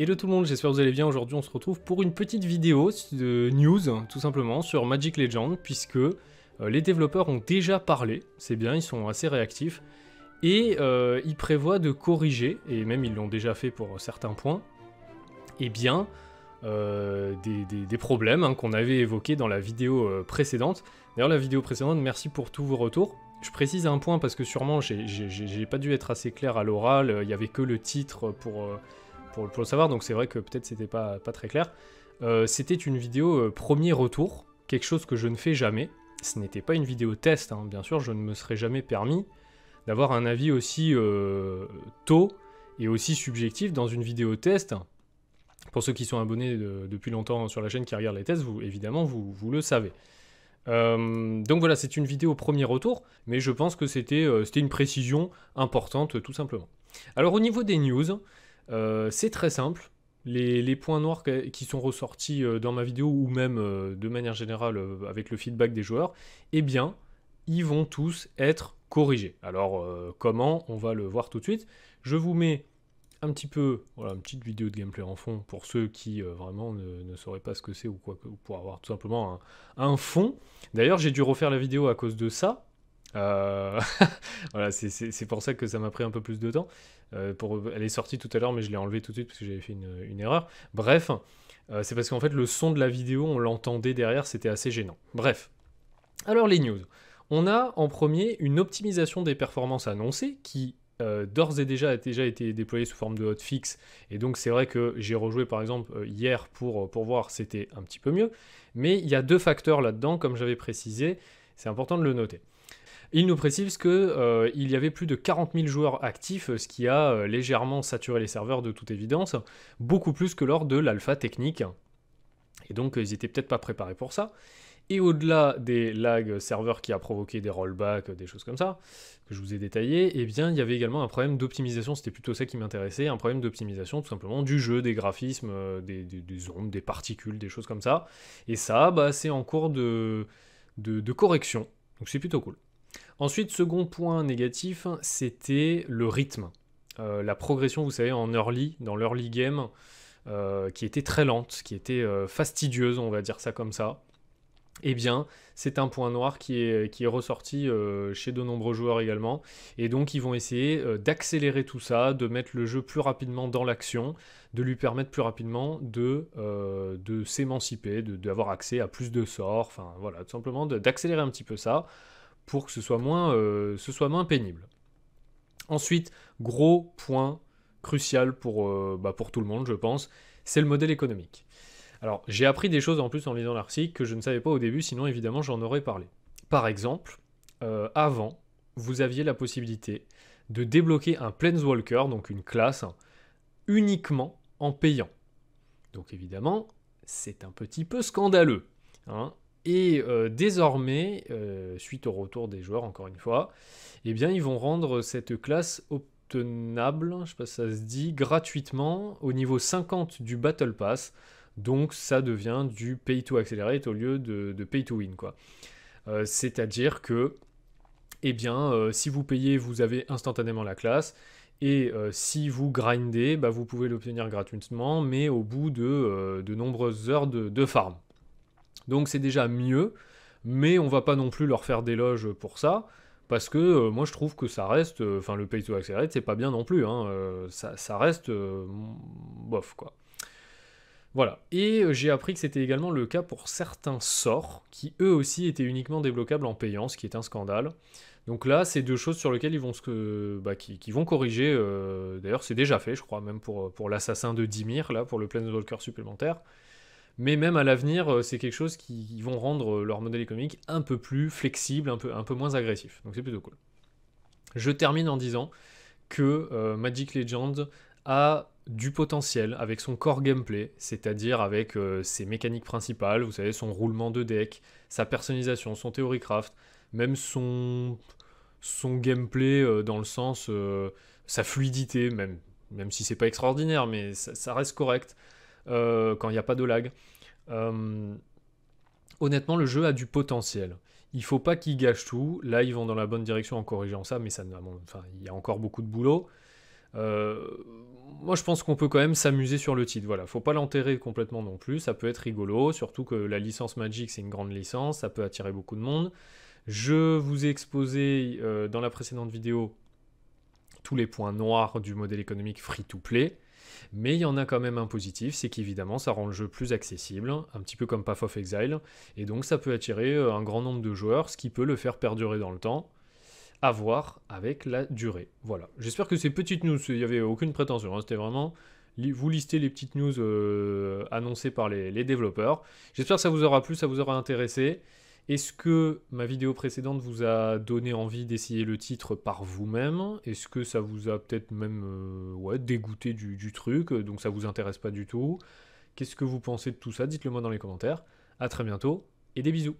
Hello tout le monde, j'espère que vous allez bien. Aujourd'hui, on se retrouve pour une petite vidéo de news, tout simplement, sur Magic Legend, puisque euh, les développeurs ont déjà parlé, c'est bien, ils sont assez réactifs, et euh, ils prévoient de corriger, et même ils l'ont déjà fait pour certains points, et eh bien, euh, des, problèmes hein, qu'on avait évoqués dans la vidéo euh, précédente. D'ailleurs, la vidéo précédente, merci pour tous vos retours. Je précise un point parce que sûrement j'ai pas dû être assez clair à l'oral, il y avait que le titre pour, euh, pour, le savoir, donc c'est vrai que peut-être c'était pas, pas très clair. c'était une vidéo premier retour, quelque chose que je ne fais jamais. Ce n'était pas une vidéo test, hein, bien sûr, je ne me serais jamais permis d'avoir un avis aussi tôt et aussi subjectif dans une vidéo test pour ceux qui sont abonnés depuis longtemps sur la chaîne, qui regardent les tests, vous, évidemment, vous, le savez. Euh, donc voilà, c'est une vidéo au premier retour, mais je pense que euh, c'était une précision importante tout simplement. Alors au niveau des news, euh, c'est très simple. Les, les, points noirs qui sont ressortis dans ma vidéo ou même de manière générale avec le feedback des joueurs, eh bien, ils vont tous être corrigés. Alors comment On va le voir tout de suite. Je vous mets un petit peu, voilà, une petite vidéo de gameplay en fond pour ceux qui euh, vraiment ne, sauraient pas ce que c'est ou quoi, que pour avoir tout simplement un, fond. D'ailleurs, j'ai dû refaire la vidéo à cause de ça. Euh, voilà, c'est pour ça que ça m'a pris un peu plus de temps. Euh, pour... Elle est sortie tout à l'heure, mais je l'ai enlevée tout de suite parce que j'avais fait une, une, erreur. Bref, c'est parce qu'en fait, le son de la vidéo, on l'entendait derrière, c'était assez gênant. Bref. Alors, les news. On a en premier une optimisation des performances annoncées qui euh, d'ores et déjà a déjà été déployé sous forme de hotfix. Et donc c'est vrai que j'ai rejoué par exemple euh, hier pour, euh, pour voir, c'était un petit peu mieux. Mais il y a deux facteurs là-dedans, comme j'avais précisé, c'est important de le noter. Il nous précise qu'il y avait plus de 40 000 joueurs actifs, ce qui a légèrement saturé les serveurs de toute évidence, beaucoup plus que lors de l'alpha technique et donc, euh, ils n'étaient peut-être pas préparés pour ça. Et au-delà des lags serveurs qui a provoqué des rollbacks, euh, des choses comme ça, que je vous ai détaillé, eh bien, il y avait également un problème d'optimisation, c'était plutôt ça qui m'intéressait, un problème d'optimisation tout simplement du jeu, des graphismes, euh, des, des, des, ondes, des particules, des choses comme ça. Et ça, bah, c'est en cours de, de, correction, donc c'est plutôt cool. Ensuite, second point négatif, c'était le rythme. la progression, vous savez, en early, dans l'early game, euh, qui était très lente, qui était euh, fastidieuse, on va dire ça comme ça, eh bien, c'est un point noir qui est, ressorti euh, chez de nombreux joueurs également. Et donc, ils vont essayer d'accélérer tout ça, de mettre le jeu plus rapidement dans l'action, de lui permettre plus rapidement de, de s'émanciper, d'avoir accès à plus de sorts, enfin voilà, tout simplement d'accélérer un petit peu ça pour que ce soit moins, ce soit moins pénible. Ensuite, gros point crucial pour, euh, bah, pour tout le monde, je pense, c'est le modèle économique. Alors, j'ai appris des choses en plus en lisant l'article que je ne savais pas au début, sinon évidemment j'en aurais parlé. Par exemple, euh, avant, vous aviez la possibilité de débloquer un Planeswalker, donc une classe, hein, uniquement en payant. Donc évidemment, c'est un petit peu scandaleux. Hein. et euh, désormais, suite au retour des joueurs, encore une fois, eh bien, ils vont rendre cette classe tenable, je sais pas si ça se dit, gratuitement au niveau 50 du Battle Pass. Donc ça devient du pay to accelerate au lieu de, pay to win. quoi. Euh, c'est-à-dire que, eh bien, euh, si vous payez, vous avez instantanément la classe. Et euh, si vous grindez, bah, vous pouvez l'obtenir gratuitement, mais au bout de, nombreuses heures de, de farm. Donc c'est déjà mieux, mais on va pas non plus leur faire loges pour ça parce que euh, moi je trouve que ça reste, euh, enfin le pay to accelerate c'est pas bien non plus, hein, euh, ça, reste bof quoi. Voilà, et j'ai appris que c'était également le cas pour certains sorts qui eux aussi étaient uniquement débloquables en payant, ce qui est un scandale. Donc là, c'est deux choses sur lesquelles ils vont, bah, qui, vont corriger. D'ailleurs, c'est déjà fait, je crois, même pour, pour l'assassin de Dimir, là, pour le Planeswalker supplémentaire mais même à l'avenir, euh, c'est quelque chose qui vont rendre euh, leur modèle économique un peu plus flexible, un peu, un peu moins agressif. Donc c'est plutôt cool. Je termine en disant que euh, Magic Legends a du potentiel avec son core gameplay, c'est-à-dire avec ses mécaniques principales, vous savez, son roulement de deck, sa personnalisation, son theorycraft, même son, son gameplay dans le sens, sa fluidité, même, même si c'est pas extraordinaire, mais ça reste correct. Euh, quand il n'y a pas de lag. Euh, honnêtement, le jeu a du potentiel. Il faut pas qu'ils gâchent tout. Là, ils vont dans la bonne direction en corrigeant ça, mais ça, il y a encore beaucoup de boulot. Euh, moi, je pense qu'on peut quand même s'amuser sur le titre. Voilà, faut pas l'enterrer complètement non plus. Ça peut être rigolo, surtout que la licence Magic, c'est une grande licence, ça peut attirer beaucoup de monde. Je vous ai exposé dans la précédente vidéo tous les points noirs du modèle économique free-to-play. Mais il y en a quand même un positif, c'est qu'évidemment ça rend le jeu plus accessible, un petit peu comme Path of Exile, et donc ça peut attirer euh, un grand nombre de joueurs, ce qui peut le faire perdurer dans le temps à voir avec la durée. Voilà. J'espère que ces petites news, il n'y avait aucune prétention, hein. c'était vraiment vous listez les petites news euh, annoncées par les, les développeurs. J'espère que ça vous aura plu, ça vous aura intéressé. Est-ce que ma vidéo précédente vous a donné envie d'essayer le titre par vous-même Est-ce que ça vous a peut-être même euh, dégoûté du, truc, euh, donc ça vous intéresse pas du tout Qu'est-ce que vous pensez de tout ça Dites-le moi dans les commentaires. A très bientôt et des bisous